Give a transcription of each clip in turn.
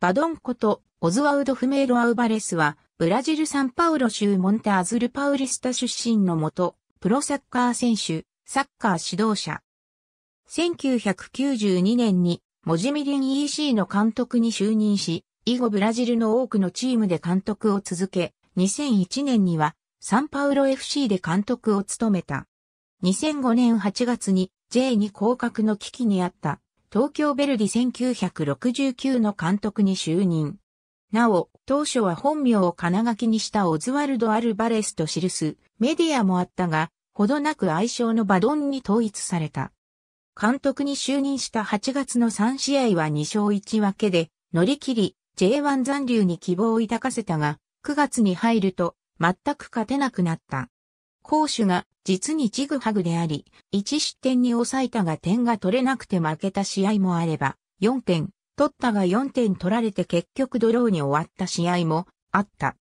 バドンこと、オズワウド・フメーロ・アウバレスは、ブラジル・サンパウロ州モンテ・アズル・パウリスタ出身のもと、プロサッカー選手、サッカー指導者。1992年に、モジミリン EC の監督に就任し、以後ブラジルの多くのチームで監督を続け、2001年には、サンパウロ FC で監督を務めた。2005年8月に J に降格の危機にあった東京ベルディ1969の監督に就任。なお、当初は本名を金書きにしたオズワルド・アルバレスと記すメディアもあったが、ほどなく愛称のバドンに統一された。監督に就任した8月の3試合は2勝1分けで乗り切り J1 残留に希望を抱かせたが9月に入ると全く勝てなくなった。攻守が実にちぐはぐであり、1失点に抑えたが点が取れなくて負けた試合もあれば、4点、取ったが4点取られて結局ドローに終わった試合もあった。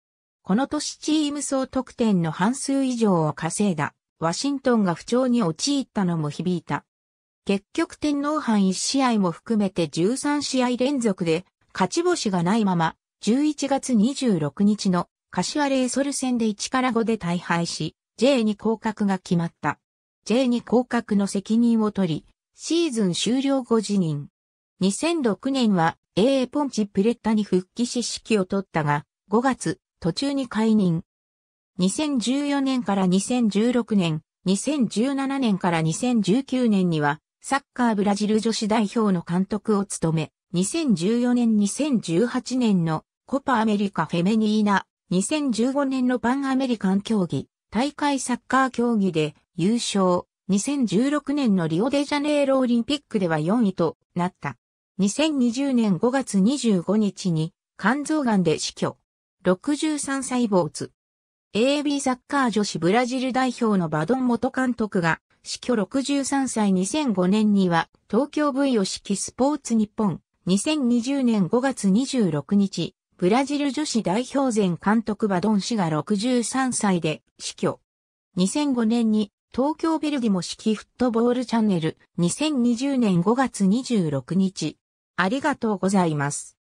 この年チーム総得点の半数以上を稼いだ、ワシントンが不調に陥ったのも響いた。結局天皇杯1試合も含めて13試合連続で勝ち星がないまま11月26日の柏レイソル戦で1から5で大敗し、J に降格が決まった。J に降格の責任を取り、シーズン終了後辞任。2006年は A ポンチプレッタに復帰し指揮を取ったが、5月、途中に解任。2014年から2016年、2017年から2019年には、サッカーブラジル女子代表の監督を務め、2014年2018年のコパアメリカフェメニーナ、2015年のパンアメリカン競技、大会サッカー競技で優勝。2016年のリオデジャネイロオリンピックでは4位となった。2020年5月25日に肝臓癌で死去。63歳坊主。AB サッカー女子ブラジル代表のバドン元監督が死去63歳2005年には東京 V を指揮スポーツ日本2020年5月26日ブラジル女子代表前監督バドン氏が63歳で死去。2005年に東京ベルディも式フットボールチャンネル2020年5月26日。ありがとうございます。